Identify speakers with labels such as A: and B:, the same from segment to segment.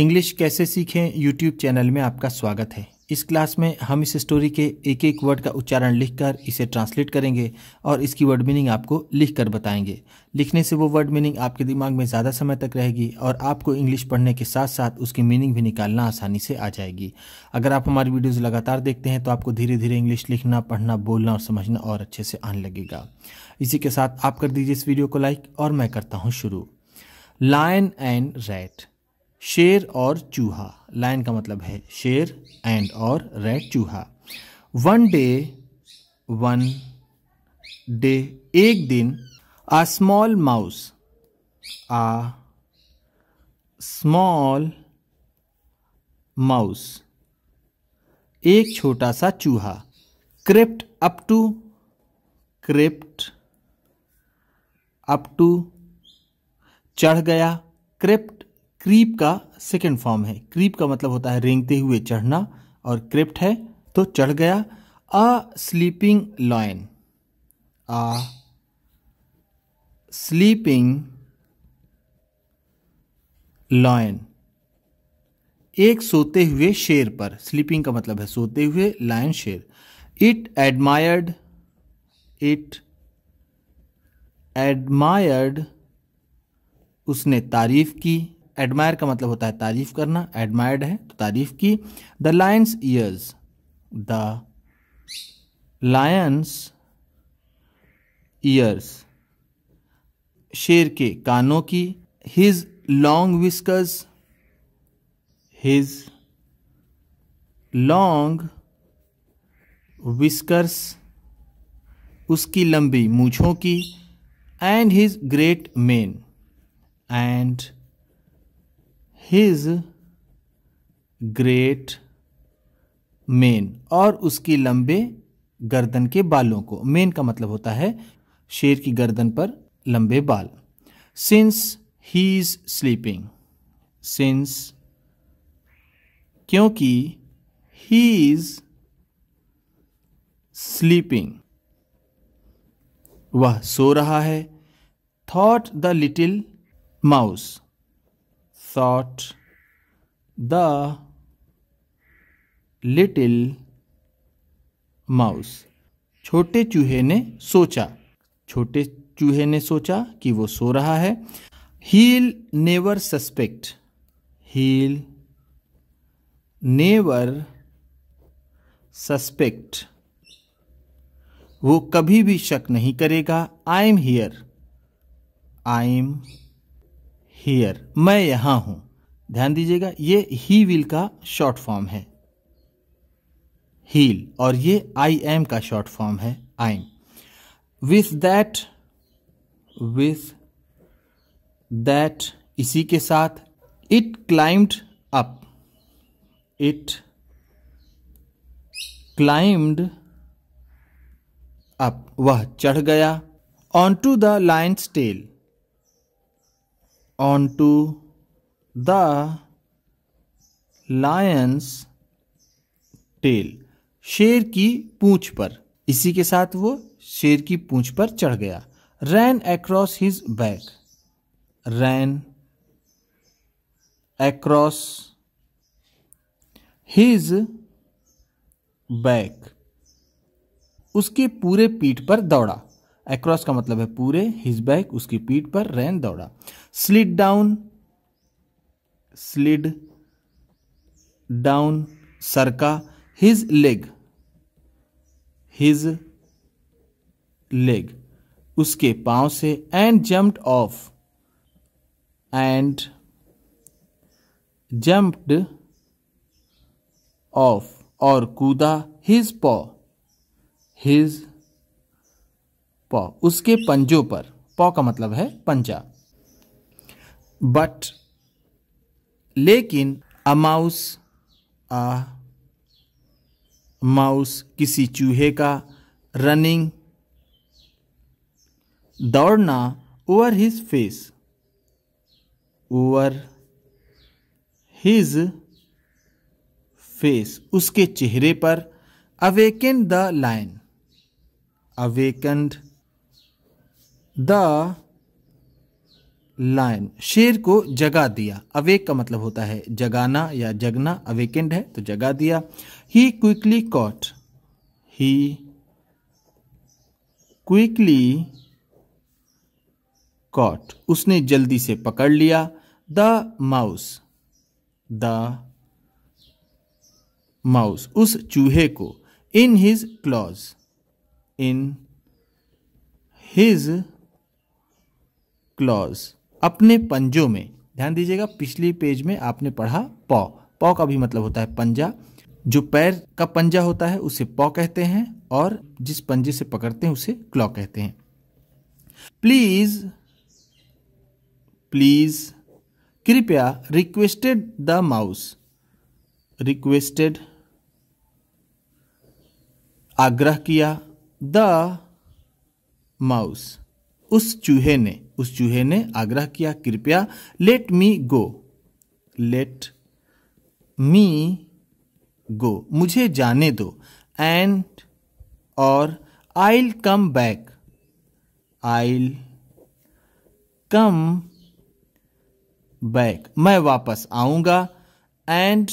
A: English कैसे सीखें YouTube channel में आपका स्वागत है इस क्लास में हम इस स्टोरी के एक एक वर्ड का उच्चारण लिखकर इसे ट्रांसलेट करेंगे और इसकी वर्ड मीनिंग आपको लिख कर बताएंगे लिखने से वो वर्ड मीनिंग आपके दिमाग में ज़्यादा समय तक रहेगी और आपको इंग्लिश पढ़ने के साथ साथ उसकी मीनिंग भी निकालना आसानी से आ जाएगी अगर आप हमारी वीडियोज़ लगातार देखते हैं तो आपको धीरे धीरे इंग्लिश लिखना पढ़ना बोलना और समझना और अच्छे से आने लगेगा इसी के साथ आप कर दीजिए इस वीडियो को लाइक और मैं करता हूँ शुरू लाइन एंड रैट शेर और चूहा लाइन का मतलब है शेर एंड और रेड चूहा वन डे वन डे एक दिन a small mouse a small mouse एक छोटा सा चूहा crept up to crept up to चढ़ गया क्रिप्ट क्रीप का सेकेंड फॉर्म है क्रीप का मतलब होता है रेंगते हुए चढ़ना और क्रिप्ट है तो चढ़ गया a sleeping lion a sleeping lion एक सोते हुए शेर पर स्लीपिंग का मतलब है सोते हुए लायन शेर इट एडमायर्ड इट एडमायर्ड उसने तारीफ की एडमायर का मतलब होता है तारीफ करना एडमायर्ड है तो तारीफ की the lion's ears the lion's ears शेर के कानों की his long whiskers his long whiskers उसकी लंबी मूछों की and his great mane and his great mane और उसकी लंबे गर्दन के बालों को मेन का मतलब होता है शेर की गर्दन पर लंबे बाल since he is sleeping since क्योंकि ही इज स्लीपिंग वह सो रहा है thought the little mouse thought the little mouse छोटे चूहे ने सोचा छोटे चूहे ने सोचा कि वो सो रहा है he'll never suspect he'll never suspect वो कभी भी शक नहीं करेगा I am here I am here मैं यहां हूं ध्यान दीजिएगा ये ही विल का शॉर्ट फॉर्म है हील और ये आई एम का शॉर्ट फॉर्म है I am with that with that इसी के साथ it climbed up it climbed up वह चढ़ गया onto the lion's tail onto the lion's tell शेर की पूंछ पर इसी के साथ वो शेर की पूंछ पर चढ़ गया ran across his back ran across his back उसके पूरे पीठ पर दौड़ा एक्रॉस का मतलब है पूरे हिज बैक उसकी पीठ पर रैन दौड़ा स्लिड डाउन स्लिड डाउन सरका हिज लेग हिज लेग उसके पांव से and jumped off and jumped off और कूदा हिज पॉ हिज पॉ उसके पंजों पर पॉ का मतलब है पंजा बट लेकिन अ माउस आ माउस किसी चूहे का रनिंग दौड़ना over his face over his face उसके चेहरे पर awaken the lion awakened the lion शेर को जगा दिया अवेक का मतलब होता है जगाना या जगना अवेकेंड है तो जगा दिया he quickly caught he quickly caught उसने जल्दी से पकड़ लिया द माउस द माउस उस चूहे को in his claws in his claws अपने पंजों में ध्यान दीजिएगा पिछली पेज में आपने पढ़ा पौ पौ का भी मतलब होता है पंजा जो पैर का पंजा होता है उसे पौ कहते हैं और जिस पंजे से पकड़ते हैं उसे क्लॉ कहते हैं प्लीज प्लीज कृपया रिक्वेस्टेड द माउस रिक्वेस्टेड आग्रह किया द माउस उस चूहे ने उस चूहे ने आग्रह किया कृपया let me go let me गो मुझे जाने दो एंड और आई come back I come back मैं वापस आऊंगा एंड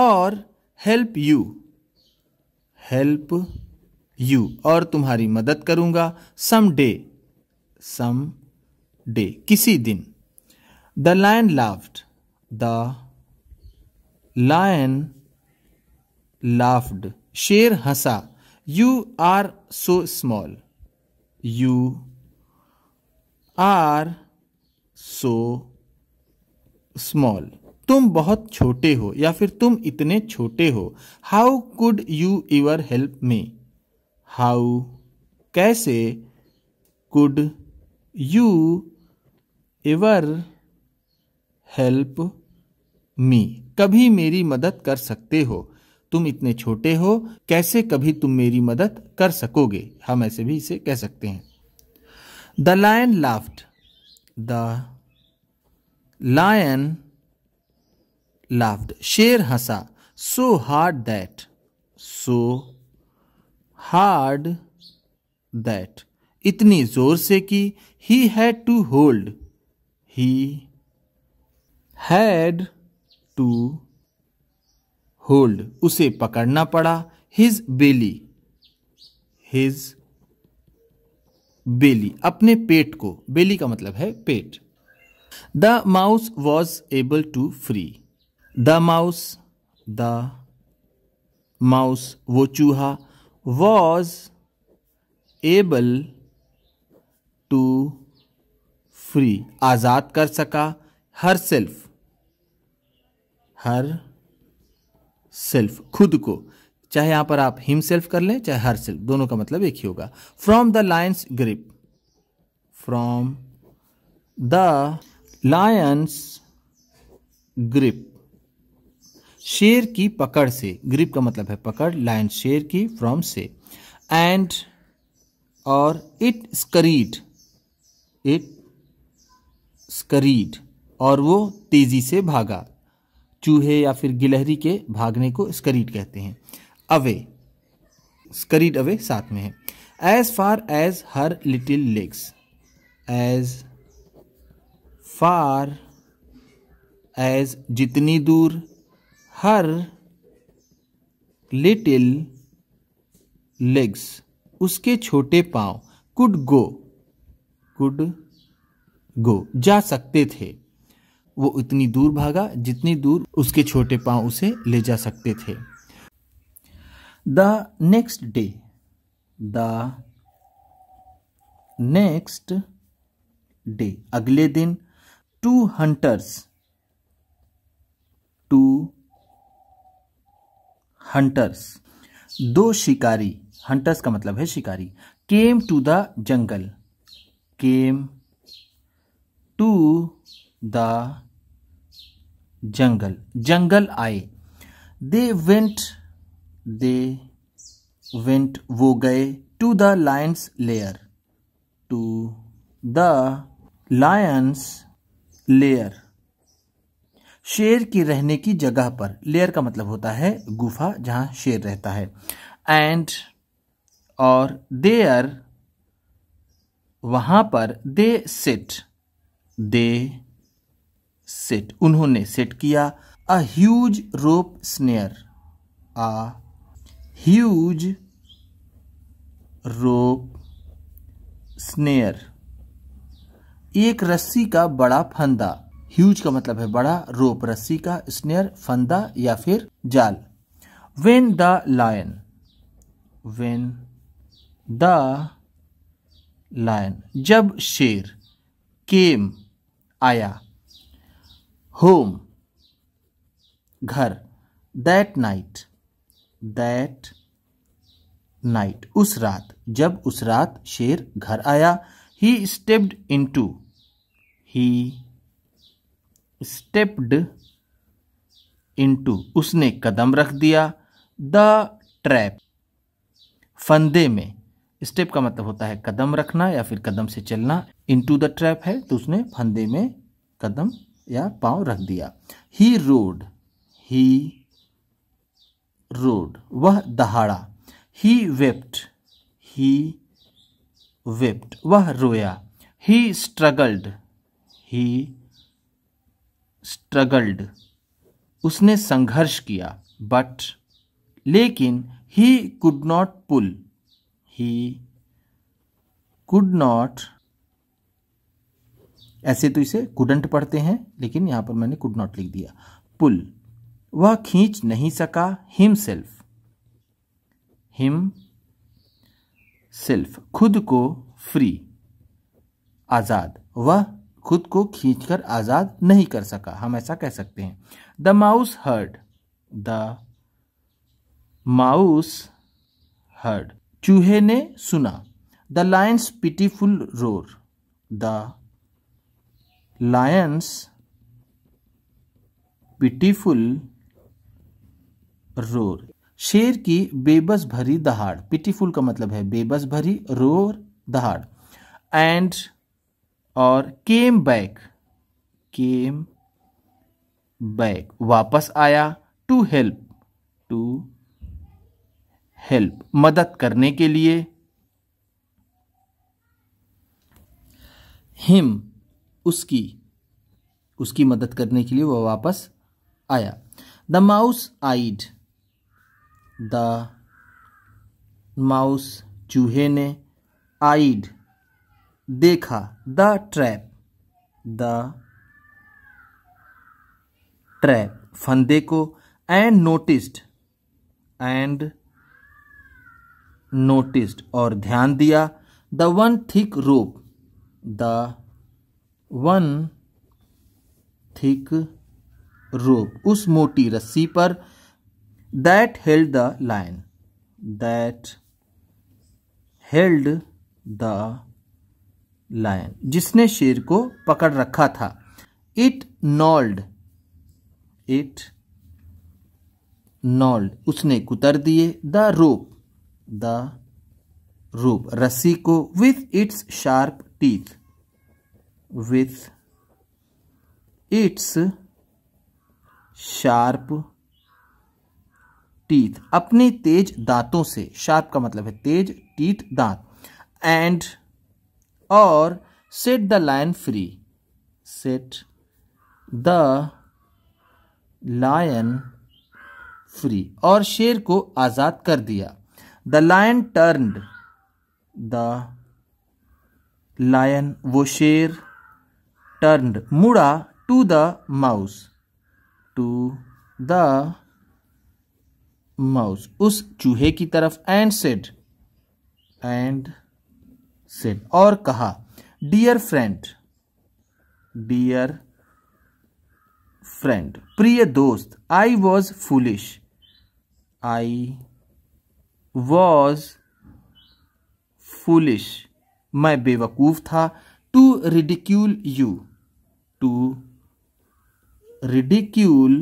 A: और हेल्प यू हेल्प यू और तुम्हारी मदद करूंगा सम डे सम डे किसी दिन the lion laughed the lion laughed शेर हंसा you are so small you are so small तुम बहुत छोटे हो या फिर तुम इतने छोटे हो how could you your help me how कैसे could you ever help me कभी मेरी मदद कर सकते हो तुम इतने छोटे हो कैसे कभी तुम मेरी मदद कर सकोगे हम ऐसे भी इसे कह सकते हैं the lion laughed the lion laughed शेर हंसा so hard that so hard that इतनी जोर से कि he had to hold he had to hold उसे पकड़ना पड़ा हिज बेली हिज बेली अपने पेट को बेली का मतलब है पेट the mouse was able to free the mouse the mouse वो चूहा वॉज एबल टू फ्री आज़ाद कर सका हर सेल्फ हर सेल्फ खुद को चाहे यहां पर आप हिम सेल्फ कर लें चाहे हर सेल्फ दोनों का मतलब एक ही होगा from the lion's grip from the lion's grip शेर की पकड़ से ग्रिप का मतलब है पकड़ लायंस शेर की फ्रॉम से एंड और इट स्करीड इट स्करीड और वो तेज़ी से भागा चूहे या फिर गिलहरी के भागने को स्करीड कहते हैं अवे स्करीड अवे साथ में है as far as her little legs as far as जितनी दूर हर लिटिल लेग्स उसके छोटे पाँव कुड गो कुड गो जा सकते थे वो इतनी दूर भागा जितनी दूर उसके छोटे पांव उसे ले जा सकते थे the next day the next day अगले दिन टू हंटर्स टू हंटर्स दो शिकारी हंटर्स का मतलब है शिकारी came to the jungle came to the jungle jungle आए they went they went वो गए to the lion's lair to the lion's lair शेर के रहने की जगह पर लेयर का मतलब होता है गुफा जहाँ शेर रहता है एंड और देयर वहां पर दे सिट दे सिट उन्होंने सेट किया a huge rope snare a huge rope snare एक रस्सी का बड़ा फंदा ह्यूज का मतलब है बड़ा रोप रस्सी का स्नेयर फंदा या फिर जाल when the lion when the lion जब शेर केम आया होम घर दैट नाइट दैट नाइट उस रात जब उस रात शेर घर आया he stepped to he stepped to उसने कदम रख दिया द ट्रैप फंदे में स्टेप का मतलब होता है कदम रखना या फिर कदम से चलना इनटू द ट्रैप है तो उसने फंदे में कदम या पाँव रख दिया ही रोड ही रोड वह दहाड़ा ही वेप्ट ही वेप्ट वह रोया ही स्ट्रगल्ड ही स्ट्रगल्ड उसने संघर्ष किया बट लेकिन he could not pull he could not ऐसे तो इसे कुडंट पढ़ते हैं लेकिन यहां पर मैंने कुड नॉट लिख दिया पुल वह खींच नहीं सका हिम सेल्फ हिम सेल्फ खुद को फ्री आज़ाद वह खुद को खींचकर आज़ाद नहीं कर सका हम ऐसा कह सकते हैं the mouse heard the mouse heard चूहे ने सुना the lion's pitiful roar the lion's pitiful roar शेर की बेबस भरी दहाड़ पिटीफुल का मतलब है बेबस भरी रोर दहाड़ एंड और केम बैक केम बैक वापस आया टू हेल्प टू हेल्प मदद करने के लिए हिम उसकी उसकी मदद करने के लिए वह वापस आया the mouse eyed the mouse चूहे ने आइड देखा द ट्रैप द ट्रैप फंदे को एंड नोटिस्ड एंड नोटिस्ड और ध्यान दिया the one thick rope the one thick rope उस मोटी रस्सी पर that held the lion that held the lion जिसने शेर को पकड़ रखा था इट नॉल्ड इट नॉल्ड उसने कुतर दिए द रोप द रूप रस्सी को with its sharp teeth with its sharp teeth अपने तेज दांतों से शार्प का मतलब है तेज टीथ दांत एंड और set the lion free set the lion free और शेर को आज़ाद कर दिया the lion turned the lion वो शेर टर्नड मुड़ा to the mouse to the mouse उस चूहे की तरफ एंड सेड एंड सेड और कहा डियर फ्रेंड डियर फ्रेंड प्रिय दोस्त I was foolish I was foolish मैं बेवकूफ़ था to ridicule you to ridicule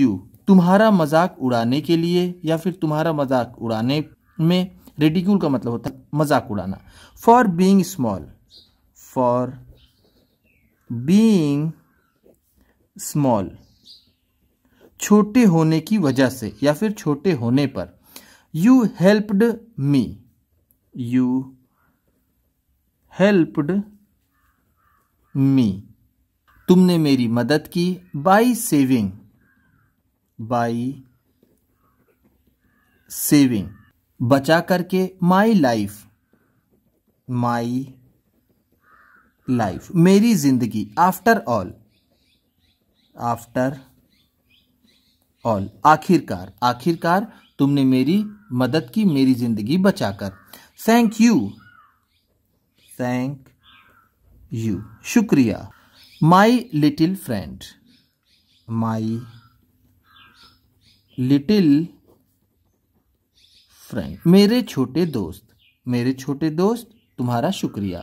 A: you तुम्हारा मजाक उड़ाने के लिए या फिर तुम्हारा मजाक उड़ाने में रेडिक्यूल का मतलब होता है मजाक उड़ाना for being small for being small छोटे होने की वजह से या फिर छोटे होने पर you helped me you helped me तुमने मेरी मदद की बाई सेविंग बाई सेविंग बचा करके माई लाइफ माई लाइफ मेरी जिंदगी आफ्टर ऑल आफ्टर ऑल आखिरकार आखिरकार तुमने मेरी मदद की मेरी जिंदगी बचाकर थैंक यू थैंक यू शुक्रिया my little friend my little friend मेरे छोटे दोस्त मेरे छोटे दोस्त तुम्हारा शुक्रिया